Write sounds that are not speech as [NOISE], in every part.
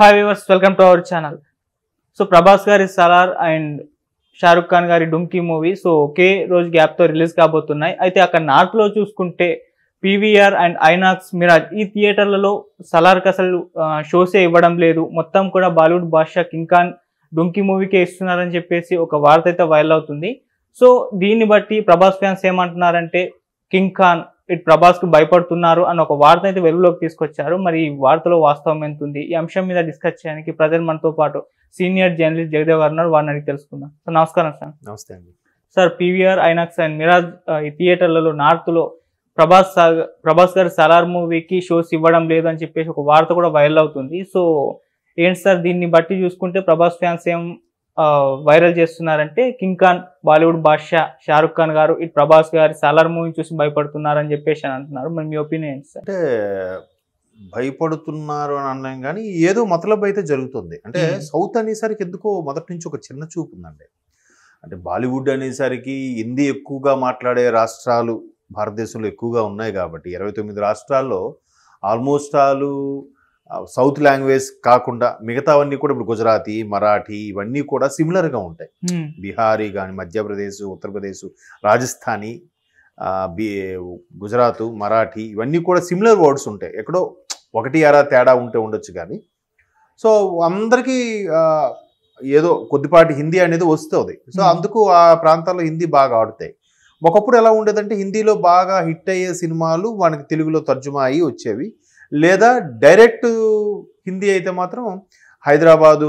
hi viewers welcome to our channel so Prabhas గారి Salaar and Shahrukh Khan గారి Dunki movie so ఒకే రోజు గ్యాప్తో release కాబోతున్నాయి అయితే అక్కడ నార్త్లో చూసుకుంటే పీవీఆర్ అండ్ ఐనాక్స్ మిరాజ్ ఈ థియేటర్లలో సలార్కి అసలు షోసే ఇవ్వడం లేదు మొత్తం కూడా బాలీవుడ్ బాద్షా కింగ్ ఖాన్ డుంకీ మూవీకే ఇస్తున్నారని చెప్పేసి ఒక వార్త అయితే వైరల్ అవుతుంది సో దీన్ని బట్టి ప్రభాస్ ఫ్యాన్స్ ఏమంటున్నారంటే కింగ్ ఖాన్ ఇటు ప్రభాస్కు భయపడుతున్నారు అన్న ఒక వార్త అయితే వెలుగులోకి తీసుకొచ్చారు మరి ఈ వార్తలో వాస్తవం ఎంత ఉంది ఈ అంశం మీద డిస్కస్ చేయడానికి ప్రజలు మనతో పాటు సీనియర్ జర్నలిస్ట్ జగదేవ్ గారు ఉన్నారు వారిని అడిగి తెలుసుకుందాం సార్ నమస్కారం సార్ నమస్తే అండి sir PVR INOX and Miraj ఈ థియేటర్లలో నార్త్లో ప్రభాస్ ప్రభాస్ గారు సలార్ మూవీకి షోస్ ఇవ్వడం లేదు అని చెప్పేసి ఒక వార్త కూడా వైరల్ అవుతుంది సో ఏంటి సార్ దీన్ని బట్టి చూసుకుంటే ప్రభాస్ ఫ్యాన్స్ ఏం వైరల్ చేస్తున్నారంటే కింగ్ ఖాన్ బాలీవుడ్ బాద్షా షారుఖ్ ఖాన్ గారు ఇటు ప్రభాస్ గారి సాలార్ మూవీ చూసి భయపడుతున్నారని చెప్పేసి అని అంటున్నారు మీ ఒపీనియన్ అంటే భయపడుతున్నారు అని అనలేం కానీ ఏదో మతలబ్ అయితే జరుగుతుంది అంటే సౌత్ అనేసరికి ఎందుకో మొదటి నుంచి ఒక చిన్న చూపు ఉందండి అంటే బాలీవుడ్ అనేసరికి హిందీ ఎక్కువగా మాట్లాడే రాష్ట్రాలు భారతదేశంలో ఎక్కువగా ఉన్నాయి కాబట్టి ఇరవై తొమ్మిది రాష్ట్రాల్లో ఆల్మోస్ట్ ఆలు సౌత్ లాంగ్వేజ్ కాకుండా మిగతావన్నీ కూడా ఇప్పుడు గుజరాతీ మరాఠీ ఇవన్నీ కూడా సిమిలర్గా ఉంటాయి బీహారీ కానీ మధ్యప్రదేశ్ ఉత్తరప్రదేశ్ రాజస్థానీ గుజరాత్ మరాఠీ ఇవన్నీ కూడా సిమిలర్ వర్డ్స్ ఉంటాయి ఎక్కడో ఒకటి అరా తేడా ఉంటే ఉండొచ్చు కానీ సో అందరికీ ఏదో కొద్దిపాటి హిందీ అనేది వస్తుంది సో అందుకు ఆ ప్రాంతాల్లో హిందీ బాగా ఆడుతాయి ఒకప్పుడు ఎలా ఉండేదంటే హిందీలో బాగా హిట్ అయ్యే సినిమాలు మనకి తెలుగులో తర్జుమా అయ్యి వచ్చేవి లేదా డైరెక్ట్ హిందీ అయితే మాత్రం హైదరాబాదు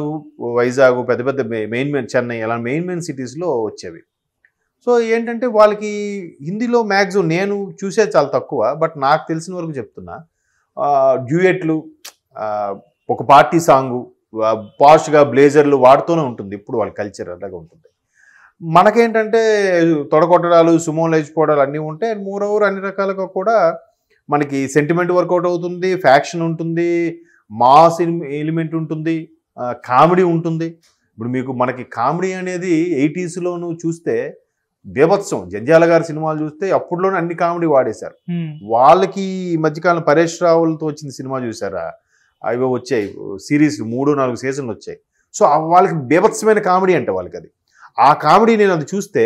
వైజాగ్ పెద్ద పెద్ద మెయిన్ మెయిన్ చెన్నై అలా మెయిన్ మెయిన్ సిటీస్లో వచ్చేవి సో ఏంటంటే వాళ్ళకి హిందీలో మ్యాక్సిమం నేను చూసే చాలా తక్కువ బట్ నాకు తెలిసిన వరకు చెప్తున్నా డ్యూయెట్లు ఒక పార్టీ సాంగు పాష్గా బ్లేజర్లు వాడుతూనే ఉంటుంది ఇప్పుడు వాళ్ళ కల్చర్ అలాగే ఉంటుంది మనకేంటంటే తొడగొట్టడాలు సుమోలు లేచిపోవడాలు అన్నీ ఉంటాయి అండ్ ఓవర్ అన్ని రకాలుగా కూడా మనకి సెంటిమెంట్ వర్కౌట్ అవుతుంది ఫ్యాక్షన్ ఉంటుంది మాస్ ఎలిమెంట్ ఉంటుంది కామెడీ ఉంటుంది ఇప్పుడు మీకు మనకి కామెడీ అనేది ఎయిటీస్లోను చూస్తే దేవత్సం జంజాల గారి సినిమాలు చూస్తే అప్పుడులోనే అన్ని కామెడీ వాడేశారు వాళ్ళకి ఈ మధ్యకాలం పరేష్ రావులతో వచ్చిన సినిమా చూసారా అవి వచ్చాయి సిరీస్ మూడు నాలుగు సీజన్లు వచ్చాయి సో వాళ్ళకి బీభత్సమైన కామెడీ అంటే వాళ్ళకి అది ఆ కామెడీ నేను అది చూస్తే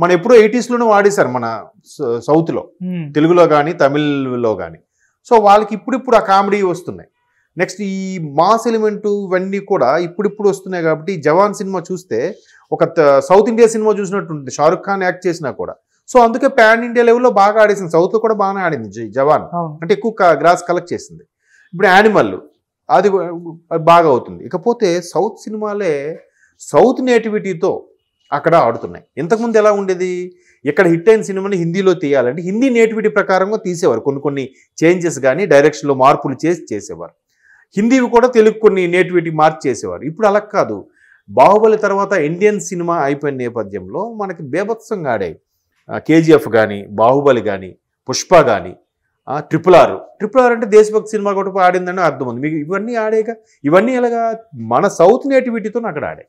మన ఎప్పుడో ఎయిటీస్లోనే వాడేశారు మన సౌత్లో తెలుగులో కానీ తమిళ్లో కానీ సో వాళ్ళకి ఇప్పుడిప్పుడు ఆ కామెడీ వస్తున్నాయి నెక్స్ట్ ఈ మాస్ ఎలిమెంట్ ఇవన్నీ కూడా ఇప్పుడిప్పుడు వస్తున్నాయి కాబట్టి జవాన్ సినిమా చూస్తే ఒక సౌత్ ఇండియా సినిమా చూసినట్టు ఉంటుంది షారుఖ్ ఖాన్ యాక్ట్ చేసినా కూడా సో అందుకే ప్యాన్ ఇండియా లెవెల్లో బాగా ఆడేసింది సౌత్లో కూడా బాగానే ఆడింది జవాన్ అంటే ఎక్కువ గ్రాస్ కలెక్ట్ చేసింది ఇప్పుడు యానిమల్ అది బాగా అవుతుంది ఇకపోతే సౌత్ సినిమాలే సౌత్ నేటివిటీతో అక్కడ ఆడుతున్నాయి ఇంతకుముందు ఎలా ఉండేది ఇక్కడ హిట్ అయిన సినిమాని హిందీలో తీయాలంటే హిందీ నేటివిటీ ప్రకారంగా తీసేవారు కొన్ని కొన్ని చేంజెస్ కానీ డైరెక్షన్లో మార్పులు చేసి చేసేవారు హిందీవి కూడా తెలుగు కొన్ని నేటివిటీ మార్చి చేసేవారు ఇప్పుడు అలా కాదు బాహుబలి తర్వాత ఇండియన్ సినిమా అయిపోయిన నేపథ్యంలో మనకి బేభత్సంగా ఆడాయి కేజీఎఫ్ కానీ బాహుబలి కానీ పుష్ప కానీ ట్రిపుల్ ఆర్ ట్రిపుల్ ఆర్ అంటే దేశభక్తి సినిమా కూడా ఆడిందని అర్థం ఉంది మీకు ఇవన్నీ ఆడేక ఇవన్నీ ఎలాగా మన సౌత్ నేటివిటీతో అక్కడ ఆడాయి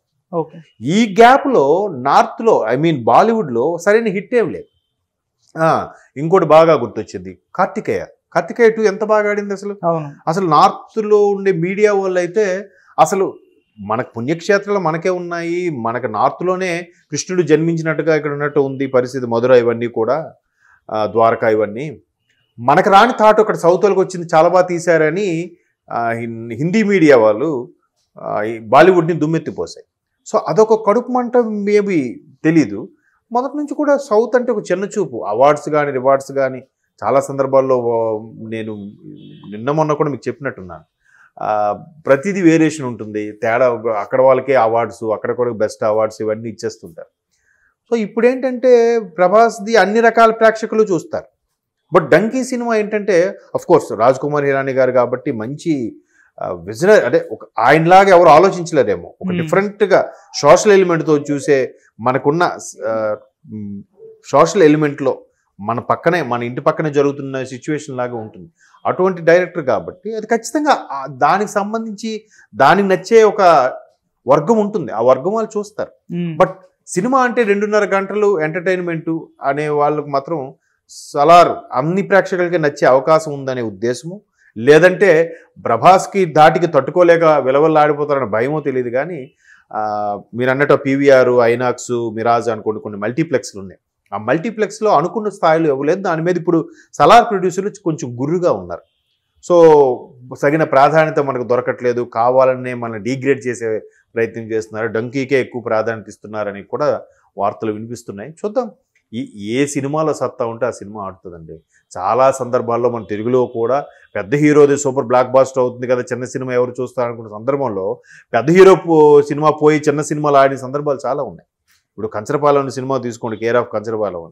ఈ గ్యాప్లో నార్త్లో ఐ మీన్ బాలీవుడ్లో సరైన హిట్ ఏం లేదు ఇంకోటి బాగా గుర్తొచ్చింది కార్తికేయ కార్తికేయ టూ ఎంత బాగా ఆడింది అసలు అసలు నార్త్లో ఉండే మీడియా వాళ్ళు అయితే అసలు మనకు పుణ్యక్షేత్రాలు మనకే ఉన్నాయి మనకు నార్త్లోనే కృష్ణుడు జన్మించినట్టుగా ఇక్కడ ఉన్నట్టు ఉంది పరిస్థితి మధుర ఇవన్నీ కూడా ద్వారకా ఇవన్నీ మనకు రాని థాట్ అక్కడ సౌత్ వాళ్ళకి వచ్చింది చాలా బాగా తీశారని హిందీ మీడియా వాళ్ళు బాలీవుడ్ని దుమ్మెత్తిపోసాయి సో అదొక కడుపు మంట మేబీ తెలీదు మొదటి నుంచి కూడా సౌత్ అంటే ఒక చిన్న చూపు అవార్డ్స్ కానీ రివార్డ్స్ కానీ చాలా సందర్భాల్లో నేను నిన్న మొన్న కూడా మీకు చెప్పినట్టున్నాను ప్రతిదీ వేరియేషన్ ఉంటుంది తేడా అక్కడ వాళ్ళకే అవార్డ్స్ అక్కడ కూడా బెస్ట్ అవార్డ్స్ ఇవన్నీ ఇచ్చేస్తుంటారు సో ఇప్పుడు ఏంటంటే ప్రభాస్ది అన్ని రకాల ప్రేక్షకులు చూస్తారు బట్ డంకీ సినిమా ఏంటంటే అఫ్కోర్స్ రాజ్ కుమార్ హిరాణి గారు కాబట్టి మంచి విజనరీ అంటే ఒక ఆయనలాగా ఎవరు ఆలోచించలేదేమో ఒక డిఫరెంట్గా సోషల్ ఎలిమెంట్తో చూసే మనకున్న సోషల్ ఎలిమెంట్లో మన పక్కనే మన ఇంటి పక్కనే జరుగుతున్న సిచ్యువేషన్ లాగా ఉంటుంది అటువంటి డైరెక్టర్ కాబట్టి అది ఖచ్చితంగా దానికి సంబంధించి దానికి నచ్చే ఒక వర్గం ఉంటుంది ఆ వర్గం వాళ్ళు చూస్తారు బట్ సినిమా అంటే రెండున్నర గంటలు ఎంటర్టైన్మెంట్ అనే వాళ్ళకు మాత్రం సలార్ అన్ని ప్రేక్షకులకి నచ్చే అవకాశం ఉందనే ఉద్దేశము లేదంటే ప్రభాస్కి దాటికి తట్టుకోలేక ఆడిపోతారని భయమో తెలియదు కానీ మీరు అన్నట్టు పీవీఆర్ ఐనాక్స్ మిరాజ్ అనుకోండి కొన్ని మల్టీప్లెక్స్లు ఉన్నాయి ఆ మల్టీప్లెక్స్లో అనుకున్న స్థాయిలో ఇవ్వలేదు దాని మీద ఇప్పుడు సలార్ ప్రొడ్యూసర్లు కొంచెం గుర్రుగా ఉన్నారు సో తగిన ప్రాధాన్యత మనకు దొరకట్లేదు కావాలనే మనం డీగ్రేడ్ చేసే ప్రయత్నం చేస్తున్నారు డంకీకే ఎక్కువ ప్రాధాన్యత ఇస్తున్నారని కూడా వార్తలు వినిపిస్తున్నాయి చూద్దాం ఈ ఏ సినిమాలో సత్తా ఉంటే ఆ సినిమా ఆడుతుందండి చాలా సందర్భాల్లో మన తెలుగులో కూడా పెద్ద హీరోది సూపర్ బ్లాక్ బాస్టర్ అవుతుంది కదా చిన్న సినిమా ఎవరు చూస్తారు అనుకున్న సందర్భంలో పెద్ద హీరో సినిమా పోయి చిన్న సినిమాలు ఆడిన సందర్భాలు చాలా ఉన్నాయి ఇప్పుడు కంచరపాలెం సినిమా తీసుకోండి care of Kancharapalem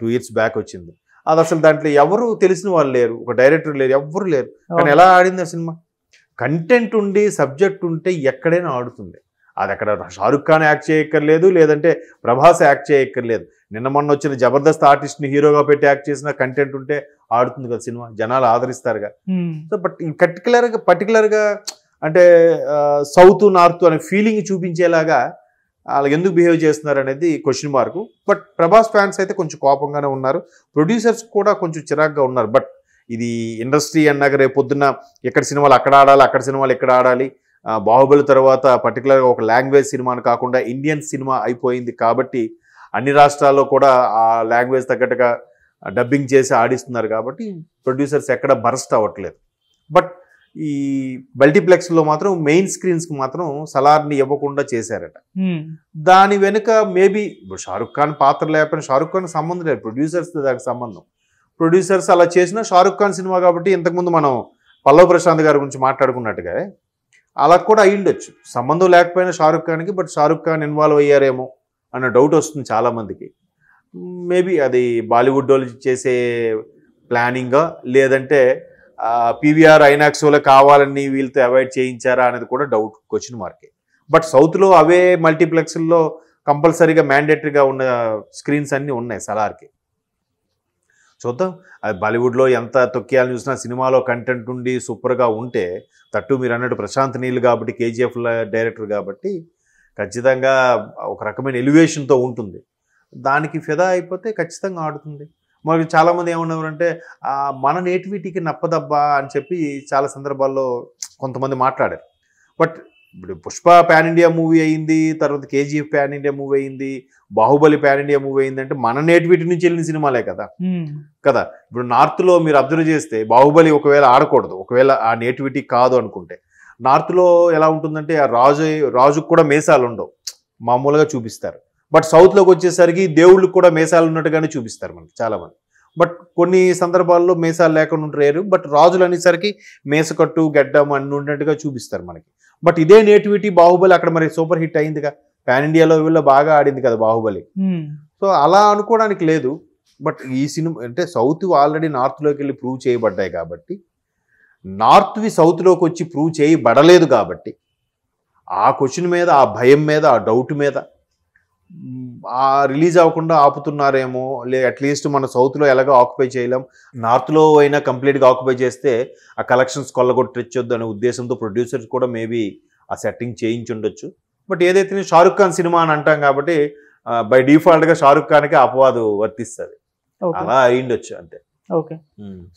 two years back వచ్చింది అది అసలు దాంట్లో ఎవరు తెలిసిన వాళ్ళు లేరు ఒక డైరెక్టర్ లేరు ఎవ్వరు లేరు కానీ ఎలా ఆడింది ఆ సినిమా కంటెంట్ ఉండి సబ్జెక్ట్ ఉంటే ఎక్కడైనా ఆడుతుంది అది అక్కడ షారుఖ్ ఖాన్ యాక్ట్ చేయక్కర్లేదు లేదంటే ప్రభాస్ యాక్ట్ చేయక్కర్లేదు నిన్న మొన్న వచ్చిన జబర్దస్త్ ఆర్టిస్ట్ని హీరోగా పెట్టి యాక్ట్ చేసిన కంటెంట్ ఉంటే ఆడుతుంది కదా సినిమా జనాలు ఆదరిస్తారుగా సో బట్ పర్టికులర్గా పర్టికులర్గా అంటే సౌత్ నార్త్ అనే ఫీలింగ్ చూపించేలాగా వాళ్ళు ఎందుకు బిహేవ్ చేస్తున్నారు అనేది question mark but Prabhas fans అయితే కొంచెం కోపంగానే ఉన్నారు ప్రొడ్యూసర్స్ కూడా కొంచెం చిరాగ్గా ఉన్నారు బట్ ఇది ఇండస్ట్రీ అన్నాక పొద్దున్న ఎక్కడ సినిమాలు అక్కడ ఆడాలి అక్కడ సినిమాలు ఎక్కడ ఆడాలి బాహుబలి తర్వాత పర్టికులర్గా ఒక లాంగ్వేజ్ సినిమాని కాకుండా ఇండియన్ సినిమా అయిపోయింది కాబట్టి అన్ని రాష్ట్రాల్లో కూడా ఆ లాంగ్వేజ్ తగ్గట్టుగా డబ్బింగ్ చేసి ఆడిస్తున్నారు కాబట్టి ప్రొడ్యూసర్స్ ఎక్కడ బరస్ట్ అవ్వట్లేదు బట్ ఈ మల్టీప్లెక్స్లో మాత్రం మెయిన్ స్క్రీన్స్కి మాత్రం సలార్ని ఇవ్వకుండా చేశారట దాని వెనుక మేబీ ఇప్పుడు షారుఖ్ ఖాన్ పాత్ర లేకపోయినా షారుఖ్ ఖాన్ సంబంధం లేదు ప్రొడ్యూసర్స్ దానికి సంబంధం ప్రొడ్యూసర్స్ అలా చేసిన షారుఖ్ ఖాన్ సినిమా కాబట్టి ఇంతకుముందు మనం పల్లవ్ ప్రశాంత్ గారి గురించి మాట్లాడుకున్నట్టుగా అలా కూడా అయ్యుండొచ్చు సంబంధం లేకపోయినా షారుఖ్ ఖాన్కి బట్ షారుఖ్ ఖాన్ ఇన్వాల్వ్ అయ్యారేమో అన్న డౌట్ వస్తుంది చాలామందికి మేబీ అది బాలీవుడ్ వాళ్ళు చేసే ప్లానింగా లేదంటే పీవీఆర్ ఐనాక్స్ వల్ల కావాలని వీళ్ళతో అవాయిడ్ చేయించారా అనేది కూడా డౌట్ క్వశ్చన్ మార్కే బట్ సౌత్లో అవే మల్టీప్లెక్స్ల్లో కంపల్సరీగా మ్యాండేటరీగా ఉన్న స్క్రీన్స్ అన్నీ ఉన్నాయి సలార్కి చూద్దాం అది బాలీవుడ్లో ఎంత తొక్కియాలని చూసినా సినిమాలో కంటెంట్ ఉండి సూపర్గా ఉంటే తట్టు మీరు అన్నట్టు ప్రశాంత్ నీళ్ళు కాబట్టి కేజీఎఫ్ డైరెక్టర్ కాబట్టి ఖచ్చితంగా ఒక రకమైన ఎలివేషన్తో ఉంటుంది దానికి ఫిదా అయిపోతే ఖచ్చితంగా ఆడుతుంది మరి చాలామంది ఏమన్నారంటే మన నేటివిటీకి నప్పదబ్బా అని చెప్పి చాలా సందర్భాల్లో కొంతమంది మాట్లాడారు బట్ ఇప్పుడు పుష్ప ప్యాన్ ఇండియా మూవీ అయింది తర్వాత కేజీఎఫ్ ప్యాన్ ఇండియా మూవీ అయింది బాహుబలి పాన్ ఇండియా మూవీ అయింది అంటే మన నేటివిటీ నుంచి వెళ్ళిన సినిమాలే కదా కదా ఇప్పుడు నార్త్ లో మీరు అబ్జర్వ్ చేస్తే బాహుబలి ఒకవేళ ఆడకూడదు ఒకవేళ ఆ నేటివిటీ కాదు అనుకుంటే నార్త్ లో ఎలా ఉంటుందంటే ఆ రాజు రాజుకు కూడా మేసాలు ఉండవు మామూలుగా చూపిస్తారు బట్ సౌత్ లోకి వచ్చేసరికి దేవుళ్ళకి కూడా మేసాలు ఉన్నట్టుగానే చూపిస్తారు మనకి మంది బట్ కొన్ని సందర్భాల్లో మేసాలు లేకుండా ఉంటారు బట్ రాజులు అనేసరికి మేసకట్టు గడ్డం అన్ని ఉన్నట్టుగా చూపిస్తారు మనకి బట్ ఇదే నేటివిటీ బాహుబలి అక్కడ మరి సూపర్ హిట్ అయిందిగా పాన్ ఇండియాలో వీళ్ళు బాగా ఆడింది కదా బాహుబలి సో అలా అనుకోవడానికి లేదు బట్ ఈ సినిమా అంటే సౌత్ ఆల్రెడీ నార్త్లోకి వెళ్ళి ప్రూవ్ చేయబడ్డాయి కాబట్టి నార్త్వి సౌత్లోకి వచ్చి ప్రూవ్ చేయబడలేదు కాబట్టి ఆ క్వశ్చన్ మీద ఆ భయం మీద ఆ డౌట్ మీద ఆ రిలీజ్ అవ్వకుండా ఆపుతున్నారేమో లే అట్లీస్ట్ మన సౌత్లో ఎలాగో ఆక్యుపై చేయలేం నార్త్లో అయినా కంప్లీట్గా ఆక్యుపై చేస్తే ఆ కలెక్షన్స్ కొల్లగొట్టొచ్చొద్దు అనే ఉద్దేశంతో ప్రొడ్యూసర్స్ కూడా మేబీ ఆ సెట్టింగ్ చేయించి ఉండొచ్చు బట్ ఏదైతే షారుఖ్ ఖాన్ సినిమా అని అంటాం కాబట్టి బై డిఫాల్ట్గా షారుఖ్ ఖాన్కి అపవాదు వర్తిస్తుంది అలా అయ్యిండొచ్చు అంతే ఓకే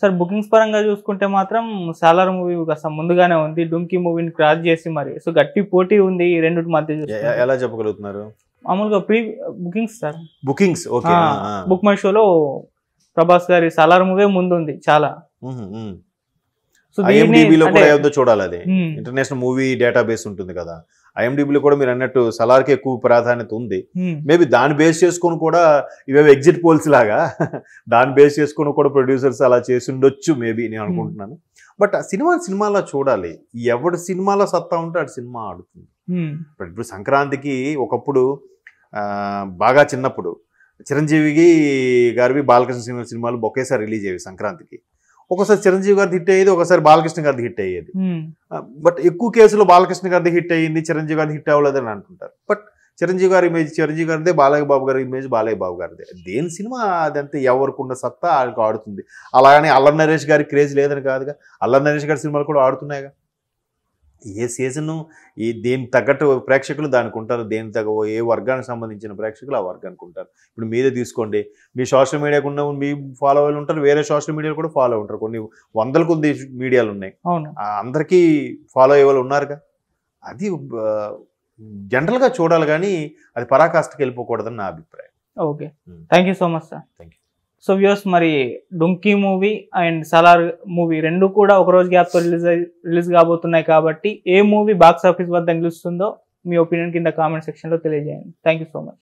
సార్ బుకింగ్స్ పరంగా చూసుకుంటే మాత్రం సాలార్ మూవీ కాస్త ముందుగానే ఉంది డుంకీ మూవీని క్రాస్ చేసి మరి సో గట్టి పోటీ ఉంది ఈ రెండు మధ్య ఎలా చెప్పగలుగుతున్నారు మామూలుగా pre bookings sir bookings okay book my షోలో ప్రభాస్ గారి సలార్ మూవీ ముందు ఉంది చాలా కూడా చూడాలి అది ఇంటర్నేషనల్ మూవీ డేటాబేస్ ఉంటుంది కదా ఐఎండిబిలో కూడా మీరు అన్నట్టు సలార్కి ఎక్కువ ప్రాధాన్యత ఉంది మేబీ దాన్ని బేస్ చేసుకొని కూడా ఇవేవి ఎగ్జిట్ పోల్స్ లాగా [LAUGHS] దాన్ని బేస్ చేసుకొని కూడా ప్రొడ్యూసర్స్ అలా చేసి ఉండొచ్చు మేబీ నేను అనుకుంటున్నాను బట్ ఆ సినిమా సినిమాలో చూడాలి ఎవడు సినిమాలో సత్తా ఉంటే ఆ సినిమా ఆడుతుంది ఇప్పుడు సంక్రాంతికి ఒకప్పుడు బాగా చిన్నప్పుడు చిరంజీవికి గారివి బాలకృష్ణ సినిమా సినిమాలు ఒకేసారి రిలీజ్ అయ్యేవి సంక్రాంతికి ఒకసారి చిరంజీవి గారిది హిట్ అయ్యేది ఒకసారి బాలకృష్ణ గారిది హిట్ అయ్యేది బట్ ఎక్కువ కేసులో బాలకృష్ణ గారిది హిట్ అయ్యింది చిరంజీవి గారిది హిట్ అవ్వలేదు అని అంటుంటారు బట్ చిరంజీవి గారి ఇమేజ్ చిరంజీవి గారిదే బాలయ్య బాబు గారి ఇమేజ్ బాలయ్య బాబు గారిదే దేని సినిమా అదంతా ఎవరికి ఉన్న సత్తా ఆడుతుంది అలాగని అల్లం నరేష్ గారి క్రేజ్ లేదని కాదుగా అల్లం నరేష్ గారి సినిమాలు కూడా ఆడుతున్నాయిగా ఏ సీజను ఈ దేని తగ్గట్టు ప్రేక్షకులు దానికి ఉంటారు దేని తగ్గ ఏ వర్గానికి సంబంధించిన ప్రేక్షకులు ఆ వర్గానికి ఉంటారు ఇప్పుడు మీరే తీసుకోండి మీ సోషల్ మీడియాకు ఉన్న మీ ఫాలోవర్లు ఉంటారు వేరే సోషల్ మీడియాలు కూడా ఫాలో ఉంటారు కొన్ని వందల కొద్ది మీడియాలు ఉన్నాయి అందరికీ ఫాలో అయ్యే వాళ్ళు ఉన్నారుగా అది జనరల్గా చూడాలి కానీ అది పరాకాష్ఠకి వెళ్ళిపోకూడదని నా అభిప్రాయం okay thank you so much sir thank you so views మరి Dunki movie and Salaar movie రెండు కూడా ఒక రోజు గ్యాప్తో రిలీజ్ రిలీజ్ కాబోతున్నాయి కాబట్టి ఏ మూవీ బాక్స్ ఆఫీస్ వద్ద నిలుస్తుందో మీ ఒపీనియన్ కింద కామెంట్ సెక్షన్లో తెలియజేయండి థ్యాంక్ సో మచ్